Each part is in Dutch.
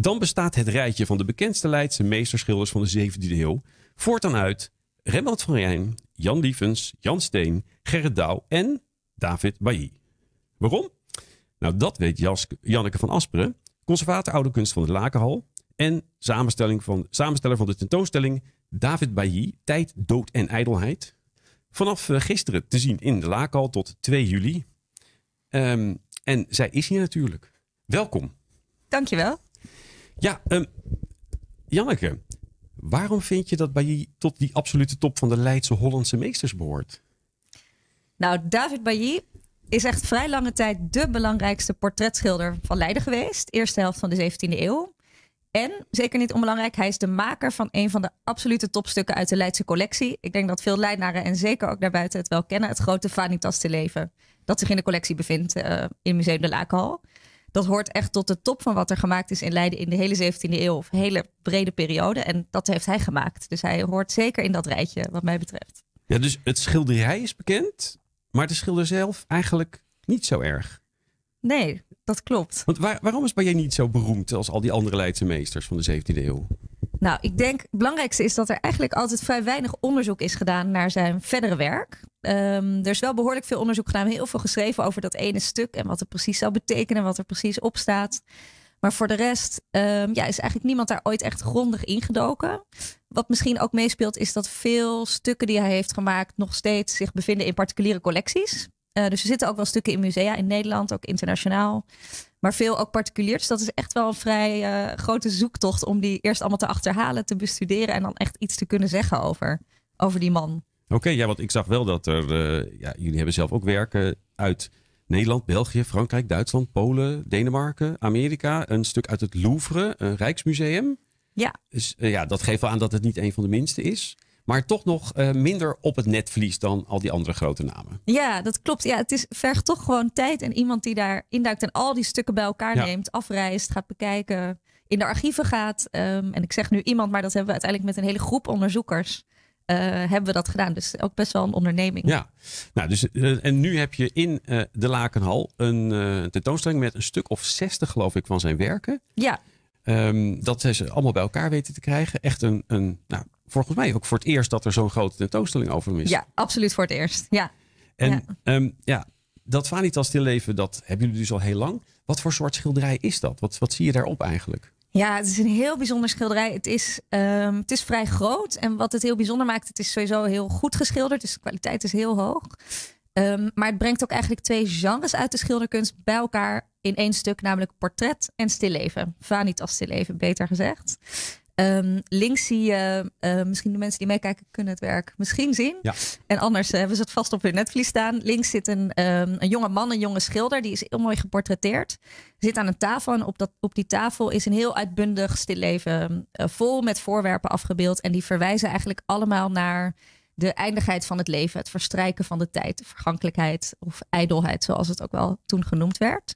Dan bestaat het rijtje van de bekendste Leidse meesterschilders van de 17e eeuw voortaan uit Rembrandt van Rijn, Jan Lievens, Jan Steen, Gerrit Douw en David Bailly. Waarom? Nou, dat weet Jask, Janneke van Asperen, conservator oude kunst van de Lakenhal en samenstelling van, samensteller van de tentoonstelling David Bailly, Tijd, Dood en IJdelheid. Vanaf eh, gisteren te zien in de Lakenhal tot 2 juli. Ehm, en zij is hier natuurlijk. Welkom. Dankjewel. Ja, um, Janneke, waarom vind je dat Bailly tot die absolute top van de Leidse Hollandse meesters behoort? Nou, David Bailly is echt vrij lange tijd de belangrijkste portretschilder van Leiden geweest. Eerste helft van de 17e eeuw. En, zeker niet onbelangrijk, hij is de maker van een van de absolute topstukken uit de Leidse collectie. Ik denk dat veel Leidenaren en zeker ook daarbuiten het wel kennen. Het grote Vanitas te leven. Dat zich in de collectie bevindt uh, in Museum de Laakhal dat hoort echt tot de top van wat er gemaakt is in Leiden in de hele 17e eeuw. Of een hele brede periode. En dat heeft hij gemaakt. Dus hij hoort zeker in dat rijtje, wat mij betreft. Ja, dus het schilderij is bekend, maar de schilder zelf eigenlijk niet zo erg. Nee, dat klopt. Want waarom is jij niet zo beroemd als al die andere Leidse meesters van de 17e eeuw? Nou, ik denk het belangrijkste is dat er eigenlijk altijd vrij weinig onderzoek is gedaan naar zijn verdere werk. Ehm, er is wel behoorlijk veel onderzoek gedaan, heel veel geschreven over dat ene stuk en wat het precies zou betekenen, wat er precies op staat. Maar voor de rest ehm, ja, is eigenlijk niemand daar ooit echt grondig ingedoken. Wat misschien ook meespeelt is dat veel stukken die hij heeft gemaakt nog steeds zich bevinden in particuliere collecties. Eh, dus er zitten ook wel stukken in musea in Nederland, ook internationaal. Maar veel ook particulier. Dus dat is echt wel een vrij eh, grote zoektocht om die eerst allemaal te achterhalen, te bestuderen en dan echt iets te kunnen zeggen over, over die man. Oké, ja, want ik zag wel dat er. Eh, ja, jullie hebben zelf ook werken uit Nederland, België, Frankrijk, Duitsland, Polen, Denemarken, Amerika. Een stuk uit het Louvre, een Rijksmuseum. Ja. Dus ja, dat geeft wel aan dat het niet een van de minste is. Maar toch nog eh, minder op het netvlies dan al die andere grote namen. Ja, dat klopt. Ja, het is, vergt toch gewoon tijd. En iemand die daar induikt en al die stukken bij elkaar neemt, afreist, gaat bekijken, in de archieven gaat. Ehm, en ik zeg nu iemand, maar dat hebben we uiteindelijk met een hele groep onderzoekers. Eh, hebben we dat gedaan. Dus ook best wel een onderneming. Ja, nou, dus, eh, en nu heb je in de Lakenhal een tentoonstelling met een stuk of 60, geloof ik, van zijn werken. Ja. Um, dat ze allemaal bij elkaar weten te krijgen. Echt een, een nou, volgens mij ook voor het eerst dat er zo'n grote tentoonstelling over hem is. Ja, absoluut voor het eerst. Ja. En ehm, ja, dat Vanitas stilleven dat hebben jullie dus al heel lang. Wat voor soort schilderij is dat? Wat, wat zie je daarop eigenlijk? Ja, het is een heel bijzonder schilderij. Het is, ehm, het is vrij groot. En wat het heel bijzonder maakt, het is sowieso heel goed geschilderd. Dus de kwaliteit is heel hoog. Ehm, maar het brengt ook eigenlijk twee genres uit de schilderkunst bij elkaar in één stuk, namelijk portret en stilleven. Vanitas stilleven, beter gezegd. Ehm, links zie je, eh, misschien de mensen die meekijken kunnen het werk misschien zien. Ja. En anders eh, hebben ze het vast op hun netvlies staan. Links zit een, um, een jonge man, een jonge schilder. Die is heel mooi geportretteerd. Zit aan een tafel en op, dat, op die tafel is een heel uitbundig stilleven. Ehm, eh, vol met voorwerpen afgebeeld. En die verwijzen eigenlijk allemaal naar de eindigheid van het leven. Het verstrijken van de tijd. De vergankelijkheid of ijdelheid zoals het ook wel toen genoemd werd.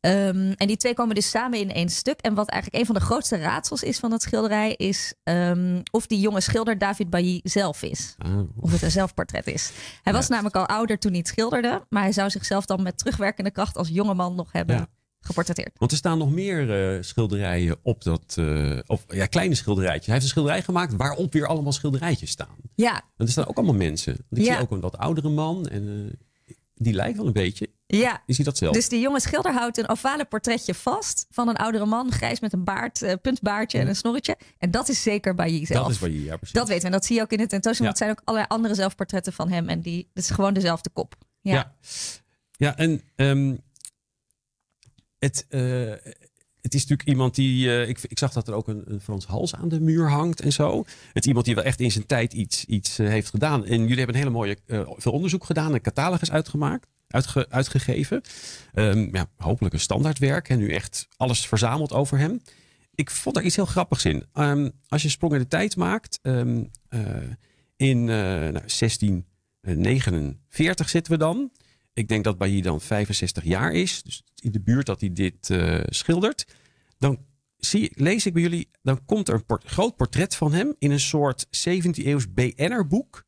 Ehm, en die twee komen dus samen in één stuk. En wat eigenlijk een van de grootste raadsels is van dat schilderij, is ehm, of die jonge schilder David Bailly zelf is. Oh. Of het een zelfportret is. Hij was namelijk al ouder toen hij het schilderde, maar hij zou zichzelf dan met terugwerkende kracht als jonge man nog hebben. Geportretteerd. Want er staan nog meer eh, schilderijen op dat. Uh, of ja, kleine schilderijtjes. Hij heeft een schilderij gemaakt waarop weer allemaal schilderijtjes staan. Ja. En er staan ook allemaal mensen. ik zie ook een wat oudere man. En, eh, die lijkt wel een beetje. Ja. Is hij dat zelf? Dus die jonge schilder houdt een ovale portretje vast van een oudere man, grijs met een baard, eh, puntbaardje en een snorretje. En dat is zeker bij jezelf. Dat is je, ja precies. Dat weten we en dat zie je ook in het tentoonstelling. Want het zijn ook allerlei andere zelfportretten van hem en die, dat is gewoon dezelfde kop. Ja, ja. en ehm, het, eh, het is natuurlijk iemand die. Eh, ik, ik, zag dat er ook een, een, Frans Hals aan de muur hangt en zo. Het is iemand die wel echt in zijn tijd iets, iets eh, heeft gedaan. En jullie hebben een hele mooie. Eh, veel onderzoek gedaan, een catalogus uitgemaakt. uitgegeven. Ehm, ja, hopelijk een standaardwerk. En nu echt alles verzameld over hem. Ik vond daar iets heel grappigs in. Ehm, als je sprong in de tijd maakt. Ehm, in nou, 1649 zitten we dan ik denk dat Bailly dan 65 jaar is, dus in de buurt dat hij dit eh, schildert, dan zie, lees ik bij jullie, dan komt er een groot portret van hem in een soort 17e-eeuws BNR boek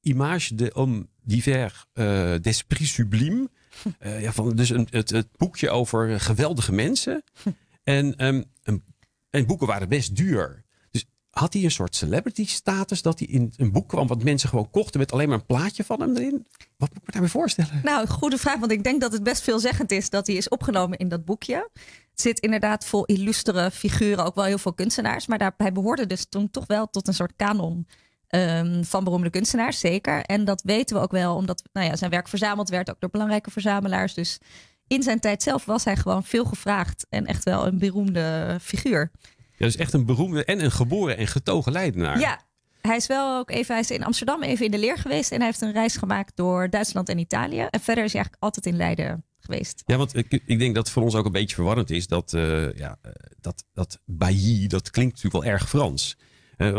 Image de homme divers uh, d'esprit sublime. Eh, ja, van, dus een, het, boekje over geweldige mensen. En, ehm, en boeken waren best duur had hij een soort celebrity status dat hij in een boek kwam wat mensen gewoon kochten met alleen maar een plaatje van hem erin? Wat moet ik me daarmee voorstellen? Nou, goede vraag, want ik denk dat het best veelzeggend is dat hij is opgenomen in dat boekje. Het zit inderdaad vol illustere figuren, ook wel heel veel kunstenaars, maar hij behoorde dus toen toch wel tot een soort kanon. Ehm, van beroemde kunstenaars, zeker. En dat weten we ook wel, omdat nou ja, zijn werk verzameld werd, ook door belangrijke verzamelaars. Dus in zijn tijd zelf was hij gewoon veel gevraagd en echt wel een beroemde figuur dat is echt een beroemde en een geboren en getogen Leidenaar. Ja, hij is wel ook even, hij is in Amsterdam even in de leer geweest en hij heeft een reis gemaakt door Duitsland en Italië. En verder is hij eigenlijk altijd in Leiden geweest. Ja, want ik, ik denk dat het voor ons ook een beetje verwarrend is dat, eh, ja, eh, dat, dat Bailly, dat klinkt natuurlijk wel erg Frans. Eh,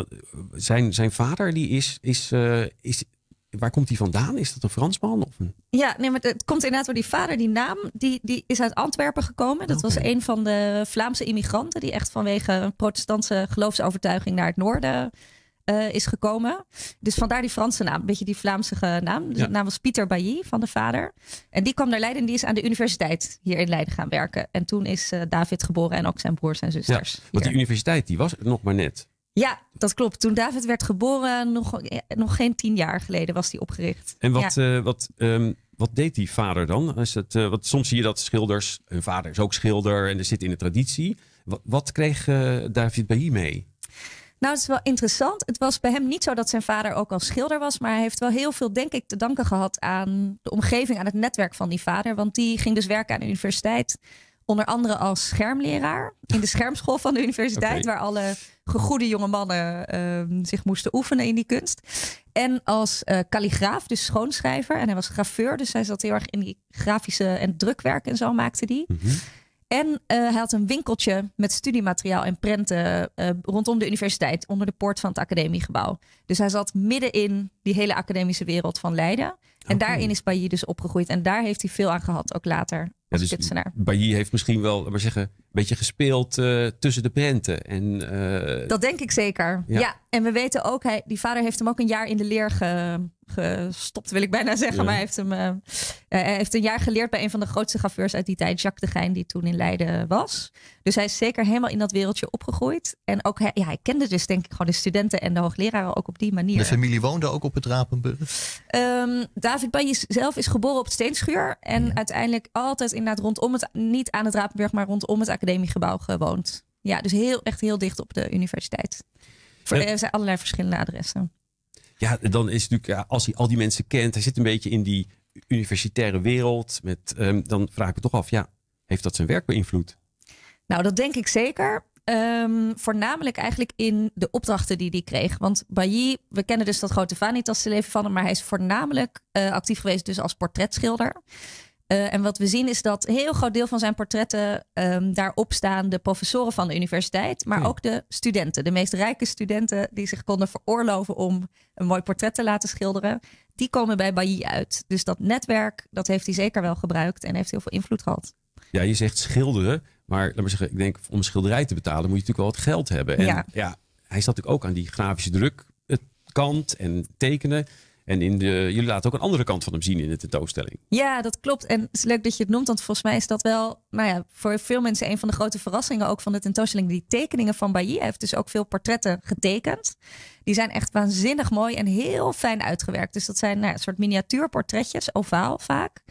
zijn, zijn vader die is, is, is waar komt die vandaan? Is dat een Fransman? Of een... Ja, nee, maar het komt inderdaad door die vader. Die naam die, die is uit Antwerpen gekomen. Dat was een van de Vlaamse immigranten die echt vanwege een protestantse geloofsovertuiging naar het noorden eh, is gekomen. Dus vandaar die Franse naam, een beetje die Vlaamse eh, naam. Dus de naam was Pieter Bailly van de vader. En die kwam naar Leiden en die is aan de universiteit hier in Leiden gaan werken. En toen is eh, David geboren en ook zijn broers en zusters. Ja, want die universiteit die was nog maar net. Ja, dat klopt. Toen David werd geboren, nog, eh, nog geen tien jaar geleden, was hij opgericht. En wat, eh, wat, ehm, wat deed die vader dan? Is het, eh, wat, soms zie je dat schilders, hun vader is ook schilder en er zit in de traditie. Wat, kreeg David bij mee? Nou, het is wel interessant. Het was bij hem niet zo dat zijn vader ook al schilder was. Maar hij heeft wel heel veel, denk ik, te danken gehad aan de omgeving, aan het netwerk van die vader. Want die ging dus werken aan de universiteit. Onder andere als schermleraar in de schermschool van de universiteit, waar alle gegoede jonge mannen ehm, zich moesten oefenen in die kunst. En als uh, kalligraaf, dus schoonschrijver. En hij was graveur, dus hij zat heel erg in die grafische en drukwerk en zo maakte die. Mhm. En eh, hij had een winkeltje met studiemateriaal en prenten eh, rondom de universiteit, onder de poort van het academiegebouw. Dus hij zat midden in die hele academische wereld van Leiden. En daarin is Bailly dus opgegroeid. En daar heeft hij veel aan gehad, ook later ja, dus Bailly heeft misschien wel, maar zeggen, een beetje gespeeld eh, tussen de prenten. En, eh, dat denk ik zeker. Ja. en we weten ook, hij, die vader heeft hem ook een jaar in de leer gestopt, wil ik bijna zeggen. Maar hij heeft hem eh, eh, hij heeft een jaar geleerd bij een van de grootste graveurs uit die tijd, Jacques de Gein, die toen in Leiden eh, was. Dus hij is zeker helemaal in dat wereldje opgegroeid. En ook hij, ja, hij kende dus denk ik gewoon de studenten en de hoogleraren ook op die manier. De familie woonde ook op het Rapenburg? Ehm, David Bayes zelf is geboren op het Steenschuur. En uiteindelijk altijd inderdaad rondom het, niet aan het Rapenburg, maar rondom het academiegebouw gewoond. Ja, dus heel, echt heel dicht op de universiteit. Voor, eh, er zijn allerlei verschillende adressen. Ja, dan is natuurlijk, als hij al die mensen kent, hij zit een beetje in die universitaire wereld. Met, ehm, dan vraag ik me toch af, ja, heeft dat zijn werk beïnvloed? Nou, dat denk ik zeker. Ehm, voornamelijk eigenlijk in de opdrachten die hij kreeg. Want Bailly, we kennen dus dat grote Vanitas-leven van hem, maar hij is voornamelijk eh, actief geweest dus als portretschilder. Eh, en wat we zien is dat een heel groot deel van zijn portretten ehm, daarop staan de professoren van de universiteit, maar hmm. ook de studenten, de meest rijke studenten die zich konden veroorloven om een mooi portret te laten schilderen die komen bij Bailly uit. Dus dat netwerk, dat heeft hij zeker wel gebruikt en heeft heel veel invloed gehad. Ja, je zegt schilderen, maar laat maar zeggen, ik denk om een schilderij te betalen moet je natuurlijk wel wat geld hebben. En ja, ja hij zat natuurlijk ook aan die grafische drukkant en tekenen. En in de, jullie laten ook een andere kant van hem zien in de tentoonstelling. Ja, dat klopt. En het is leuk dat je het noemt, want volgens mij is dat wel nou ja, voor veel mensen een van de grote verrassingen ook van de tentoonstelling. Die tekeningen van Bailly. Hij heeft dus ook veel portretten getekend. Die zijn echt waanzinnig mooi en heel fijn uitgewerkt. Dus dat zijn nou, een soort miniatuurportretjes, ovaal vaak.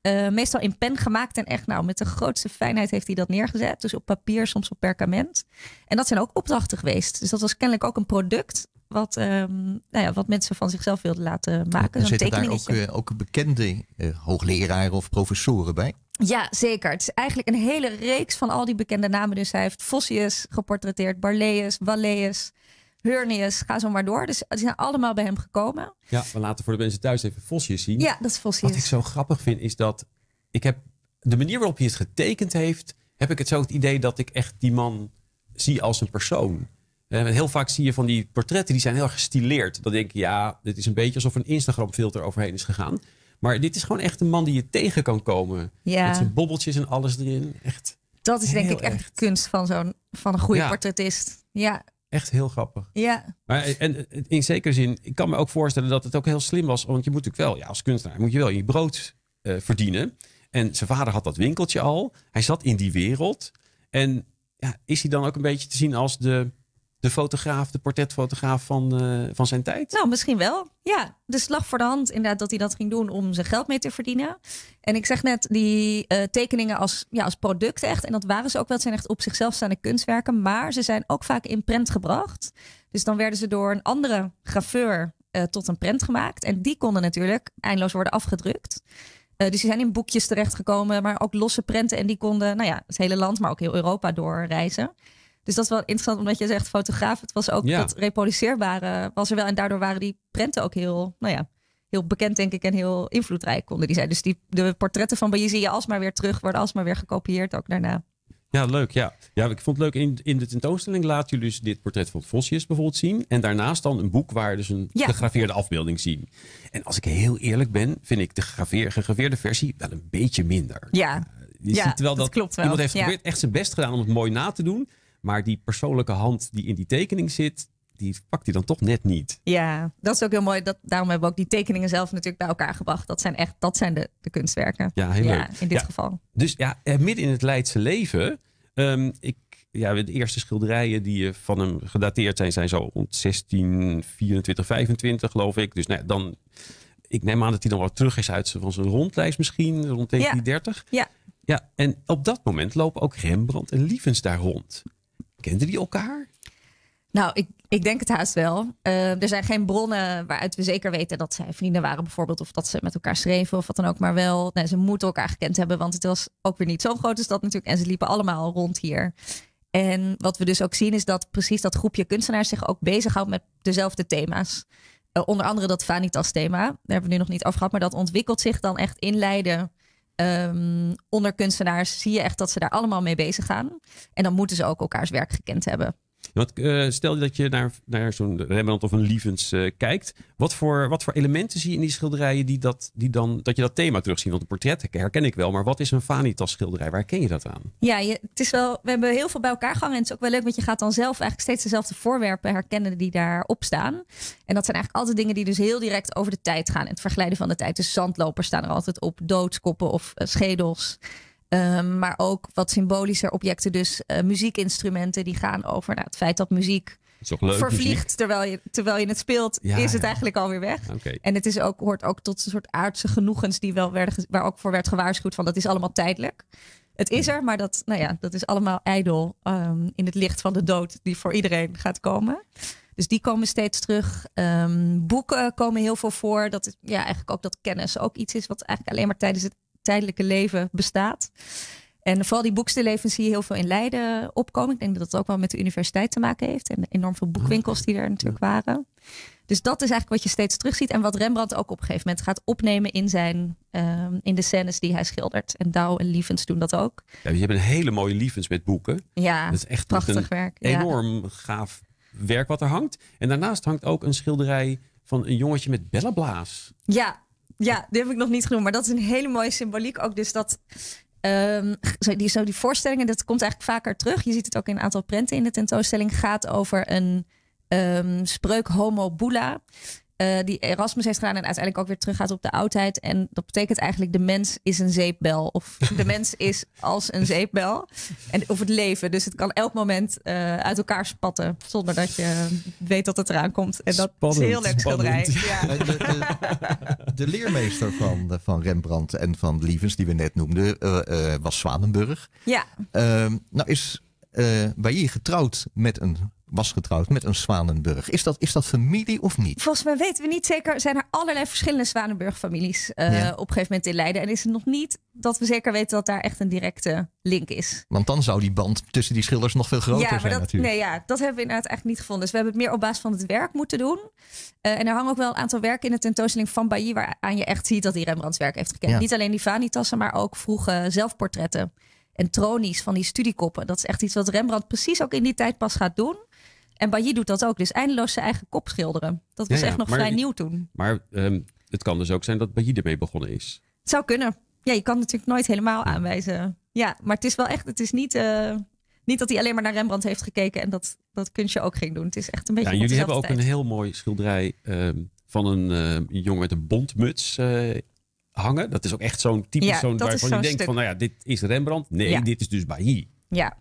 Eh, meestal in pen gemaakt en echt, nou, met de grootste fijnheid heeft hij dat neergezet. Dus op papier, soms op perkament. En dat zijn ook opdrachten geweest. Dus dat was kennelijk ook een product wat, ehm, nou ja, wat mensen van zichzelf wilden laten maken. En zitten daar eh, ook, bekende uh, eh, hoogleraren of professoren bij? Ja, zeker. Het is eigenlijk een hele reeks van al die bekende namen. Dus hij heeft Fossius geportretteerd, Barleus, Valleus, Heurnius, ga zo maar door. Dus die zijn allemaal bij hem gekomen. Ja, we laten voor de mensen thuis even Fossius zien. Ja, dat is Fossius. Wat ik zo grappig vind is dat ik heb de manier waarop hij het getekend heeft, heb ik het zo het idee dat ik echt die man zie als een persoon. Eh, heel vaak zie je van die portretten, die zijn heel erg gestileerd. Dan denk je, ja, dit is een beetje alsof een Instagram filter overheen is gegaan. Maar dit is gewoon echt een man die je tegen kan komen. Ja. Met zijn bobbeltjes en alles erin. Echt dat is denk ik echt, kunst van, zo'n, van een goede portretist. Ja. Echt heel grappig. Ja. Maar, eh, en eh, in zekere zin, ik kan me ook voorstellen dat het ook heel slim was. Want je moet natuurlijk wel, ja, als kunstenaar moet je wel je brood verdienen. En zijn vader had dat winkeltje al. Hij zat in die wereld. En ja, is hij dan ook een beetje te zien als de de fotograaf, de portretfotograaf van, eh, van zijn tijd? Nou, misschien wel. Ja, de slag voor de hand inderdaad dat hij dat ging doen om zijn geld mee te verdienen. En ik zeg net, die eh, tekeningen als, ja, als product echt. En dat waren ze ook wel. Het zijn echt op zichzelf staande kunstwerken. Maar ze zijn ook vaak in prent gebracht. Dus dan werden ze door een andere graveur eh, tot een prent gemaakt. En die konden natuurlijk eindeloos worden afgedrukt. dus die zijn in boekjes terechtgekomen, maar ook losse prenten. En die konden nou ja, het hele land, maar ook heel Europa doorreizen. Dus dat is wel interessant, omdat je zegt fotograaf. Het was ook dat reproduceerbare was er wel. En daardoor waren die prenten ook heel, nou ja, heel bekend, denk ik, en heel invloedrijk konden die zijn. Dus die, de portretten van je zie je alsmaar weer terug, worden alsmaar weer gekopieerd ook daarna. Ja, leuk. Ja. ja, ik vond het leuk. In, in de tentoonstelling laat jullie dus dit portret van Vossius bijvoorbeeld zien. En daarnaast dan een boek waar dus een gegraveerde afbeelding zien. En als ik heel eerlijk ben, vind ik de gegraveerde versie wel een beetje minder. Ja, eh, je ziet wel dat, dat klopt wel. iemand heeft ja. echt zijn best gedaan om het mooi na te doen. Maar die persoonlijke hand die in die tekening zit, die pakt hij dan toch net niet. Ja, dat is ook heel mooi. Dat, daarom hebben we ook die tekeningen zelf natuurlijk bij elkaar gebracht. Dat zijn echt, dat zijn de, de kunstwerken. Ja, heel ja, leuk. In dit geval. Dus ja, eh, midden in het Leidse leven. Ehm, ik, ja, de eerste schilderijen die eh, van hem gedateerd zijn, zijn zo rond 1624 25 geloof ik. Dus nou dan, ik neem aan dat hij dan wel terug is uit van zijn rondlijst misschien, rond 1930. Ja. ja. Ja, en op dat moment lopen ook Rembrandt en Lievens daar rond. Kenden die elkaar? Nou, ik, ik denk het haast wel. Eh, er zijn geen bronnen waaruit we zeker weten dat zij vrienden waren, bijvoorbeeld, of dat ze met elkaar schreven of wat dan ook. Maar wel, ze moeten elkaar gekend hebben, want het was ook weer niet zo'n grote stad natuurlijk. En ze liepen allemaal rond hier. En wat we dus ook zien is dat precies dat groepje kunstenaars zich ook bezighoudt met dezelfde thema's. Eh, onder andere dat Vanitas-thema, daar hebben we nu nog niet gehad, maar dat ontwikkelt zich dan echt in Leiden Ehm, onder kunstenaars zie je echt dat ze daar allemaal mee bezig gaan. En dan moeten ze ook elkaars werk gekend hebben. Want uh, stel dat je naar, naar zo'n Rembrandt of een Lievens eh, kijkt. Wat voor, wat voor elementen zie je in die schilderijen die dat, die dan, dat je dat thema terugzien? Want een portret herken ik wel, maar wat is een Vanitas schilderij? Waar ken je dat aan? Ja, je, het is wel, we hebben heel veel bij elkaar gehangen. En het is ook wel leuk, want je gaat dan zelf eigenlijk steeds dezelfde voorwerpen herkennen die daarop staan. En dat zijn eigenlijk altijd dingen die dus heel direct over de tijd gaan. In het vergelijden van de tijd. Dus zandlopers staan er altijd op, doodskoppen of eh, schedels. Ehm, maar ook wat symbolischer objecten, dus eh, muziekinstrumenten, die gaan over nou, het feit dat muziek leuk, vervliegt Terwijl, je, terwijl je het speelt, is het eigenlijk alweer weg. En het is ook, hoort ook tot een soort aardse genoegens die wel werden, waar ook voor werd gewaarschuwd van dat is allemaal tijdelijk. Het is er, maar dat, nou ja, dat is allemaal ijdel ehm, in het licht van de dood die voor iedereen gaat komen. Dus die komen steeds terug. Ehm, boeken komen heel veel voor. Dat is ja, eigenlijk ook dat kennis ook iets is wat eigenlijk alleen maar tijdens het tijdelijke leven bestaat. En vooral die boekstilleven zie je heel veel in Leiden opkomen. Ik denk dat dat ook wel met de universiteit te maken heeft. En enorm veel boekwinkels die er natuurlijk waren. Dus dat is eigenlijk wat je steeds terug ziet. En wat Rembrandt ook op een gegeven moment gaat opnemen in, zijn, ehm, in de scènes die hij schildert. En Douw en Lievens doen dat ook. Ja, je hebt een hele mooie Lievens met boeken. Ja, dat is echt prachtig een werk. Enorm gaaf werk wat er hangt. En daarnaast hangt ook een schilderij van een jongetje met bellenblaas. Ja, ja, die heb ik nog niet genoemd. Maar dat is een hele mooie symboliek ook. Dus dat. Ehm, zo, die, zo die voorstellingen, dat komt eigenlijk vaker terug. Je ziet het ook in een aantal prenten in de tentoonstelling. Gaat over een ehm, spreuk homo bula. Eh, die Erasmus heeft gedaan en uiteindelijk ook weer teruggaat op de oudheid. En dat betekent eigenlijk de mens is een zeepbel. Of de mens is als een zeepbel. En, of het leven. Dus het kan elk moment eh, uit elkaar spatten. Zonder dat je weet dat het eraan komt. En dat is heel leuk schilderij. Ja. De, leermeester van, van Rembrandt en van Lievens, die we net noemden, eh, was Zwanenburg. Ja. Ehm, nou is Bailly getrouwd met een was getrouwd met een Zwanenburg. Is dat, is dat familie of niet? Volgens mij weten we niet zeker. Zijn er allerlei verschillende Zwanenburg-families eh, op een gegeven moment in Leiden. En is het nog niet dat we zeker weten dat daar echt een directe link is. Want dan zou die band tussen die schilders nog veel groter zijn dat, natuurlijk. Nee, ja, dat hebben we inderdaad eigenlijk niet gevonden. Dus we hebben het meer op basis van het werk moeten doen. Eh, en er hangen ook wel een aantal werken in de tentoonstelling van Bailly... waaraan je echt ziet dat hij Rembrandts werk heeft gekend. Niet alleen die vanitassen, maar ook vroege zelfportretten en tronies van die studiekoppen. Dat is echt iets wat Rembrandt precies ook in die tijd pas gaat doen. En Bailly doet dat ook. Dus eindeloos zijn eigen kop schilderen. Dat was echt nog vrij nieuw toen. Maar ehm, het kan dus ook zijn dat Bailly ermee begonnen is. Het zou kunnen. Ja, je kan natuurlijk nooit helemaal aanwijzen. Ja, maar het is wel echt, het is niet, eh, niet dat hij alleen maar naar Rembrandt heeft gekeken en dat, dat kunstje ook ging doen. Het is echt een beetje. Ja, jullie hebben ook een heel mooi schilderij ehm, van eh, een jongen met een bontmuts uh, eh, hangen. Dat is ook echt zo'n type zo'n waarvan je denkt van, nou ja, dit is Rembrandt. Nee, dit is dus Bailly. Ja.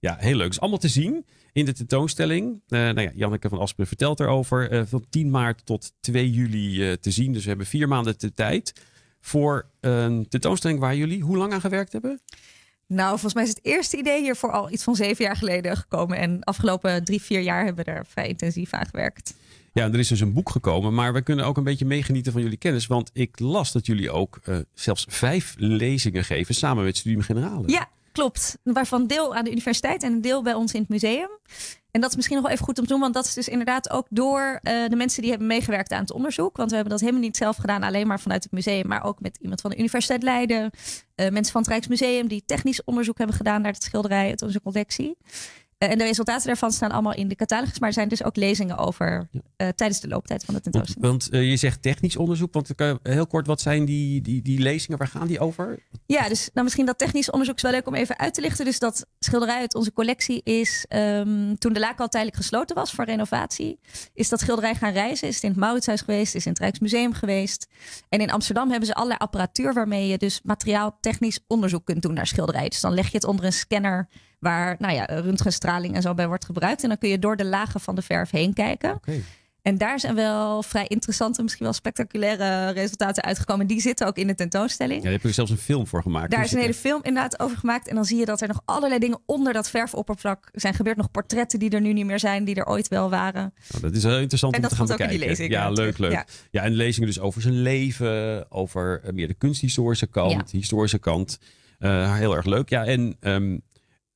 Ja, heel leuk. is allemaal te zien in de tentoonstelling. Eh, nou ja, Janneke van Aspen vertelt erover. Eh, van 10 maart tot 2 juli eh, te zien. Dus we hebben vier maanden de tijd voor een tentoonstelling waar jullie hoe lang aan gewerkt hebben? Nou, volgens mij is het eerste idee hiervoor al iets van zeven jaar geleden gekomen. En afgelopen drie, vier jaar hebben we er vrij intensief aan gewerkt. Ja, er is dus een boek gekomen, maar we kunnen ook een beetje meegenieten van jullie kennis. Want ik las dat jullie ook zelfs vijf lezingen geven samen met Studium Generale. Ja, Klopt, waarvan deel aan de universiteit en een deel bij ons in het museum. En dat is misschien nog wel even goed om te doen, want dat is dus inderdaad ook door eh, de mensen die hebben meegewerkt aan het onderzoek. Want we hebben dat helemaal niet zelf gedaan, alleen maar vanuit het museum, maar ook met iemand van de Universiteit Leiden. Eh, mensen van het Rijksmuseum die technisch onderzoek hebben gedaan naar het schilderij, het onze collectie. Eh, en de resultaten daarvan staan allemaal in de catalogus, maar er zijn dus ook lezingen over eh, tijdens de looptijd van de tentoonstelling. Want, eh, je zegt technisch onderzoek, want heel kort, wat zijn die, die, die lezingen, waar gaan die over? Ja, dus nou, misschien dat technisch onderzoek is wel leuk om even uit te lichten. Dus dat schilderij uit onze collectie is, ehm, toen de laak al tijdelijk gesloten was voor renovatie, is dat schilderij gaan reizen, is het in het Mauritshuis geweest, is in het Rijksmuseum geweest. En in Amsterdam hebben ze allerlei apparatuur waarmee je dus materiaal technisch onderzoek kunt doen naar schilderijen. Dus dan leg je het onder een scanner waar nou ja, röntgenstraling en zo bij wordt gebruikt. En dan kun je door de lagen van de verf heen kijken. Okay. En daar zijn wel vrij interessante, misschien wel spectaculaire resultaten uitgekomen. Die zitten ook in de tentoonstelling. Ja, daar heb je zelfs een film voor gemaakt. Daar is een hele film inderdaad over gemaakt. En dan zie je dat er nog allerlei dingen onder dat verfoppervlak zijn gebeurd. Nog portretten die er nu niet meer zijn, die er ooit wel waren. Nou, dat is heel interessant en om te gaan bekijken. die lezing. Ja, leuk, leuk. Ja. en lezingen dus over zijn leven, over eh, meer de kunsthistorische kant, historische kant. Eh, heel erg leuk. Ja, en ehm,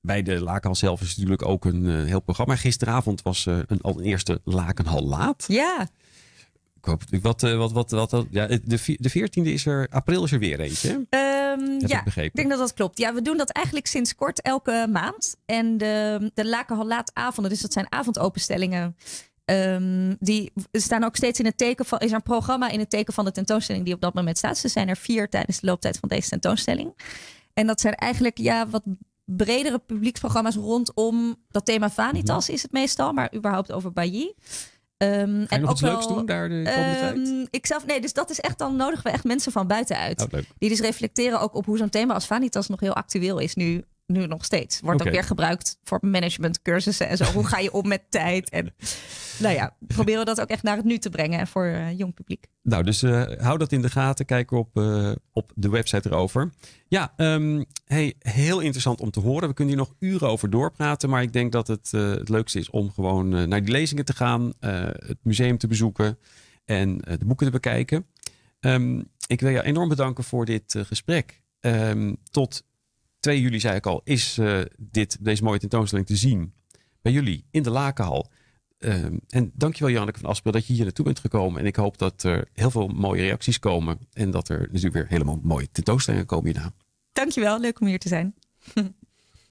bij de Lakenhal zelf is natuurlijk ook een eh, heel programma. Gisteravond was uh, een, allereerste een Lakenhal laat. Ja. Ik hoop, wat, eh, wat wat, wat, wat, ja, de, de 14e is er, april is er weer eentje. Ehm, ja, ik, ik, denk dat dat klopt. Ja, we doen dat eigenlijk sinds kort elke maand. En de, de Lakenhal laat avonden, dus dat zijn avondopenstellingen. Ehm, die staan ook steeds in het teken van. Is er een programma in het teken van de tentoonstelling die op dat moment staat? Ze zijn er vier tijdens de looptijd van deze tentoonstelling. En dat zijn eigenlijk ja, wat bredere publieksprogramma's rondom dat thema Vanitas mhm. is het meestal, maar überhaupt over Bailly. Ehm, en nog ook iets wel, daar de ehm, tijd? Ik zelf, nee, dus dat is echt, dan nodigen we echt mensen van buiten uit. Oh, die dus reflecteren ook op hoe zo'n thema als Vanitas nog heel actueel is nu nu nog steeds. Wordt okay. ook weer gebruikt voor managementcursussen en zo. Hoe ga je om met tijd? En nou ja, proberen dat ook echt naar het nu te brengen voor eh, jong publiek. Nou, dus eh, hou dat in de gaten. Kijk op, eh, op de website erover. Ja, ehm, hey, heel interessant om te horen. We kunnen hier nog uren over doorpraten. Maar ik denk dat het het leukste is om gewoon naar die lezingen te gaan. het museum te bezoeken en de boeken te bekijken. Ehm, ik wil je enorm bedanken voor dit gesprek. Um, tot 2 juli, zei ik al, is eh, dit, deze mooie tentoonstelling te zien bij jullie in de Lakenhal. Ehm, en dankjewel Janneke van Aspel dat je hier naartoe bent gekomen. En ik hoop dat er heel veel mooie reacties komen. En dat er natuurlijk weer helemaal mooie tentoonstellingen komen hierna. Dankjewel, leuk om hier te zijn.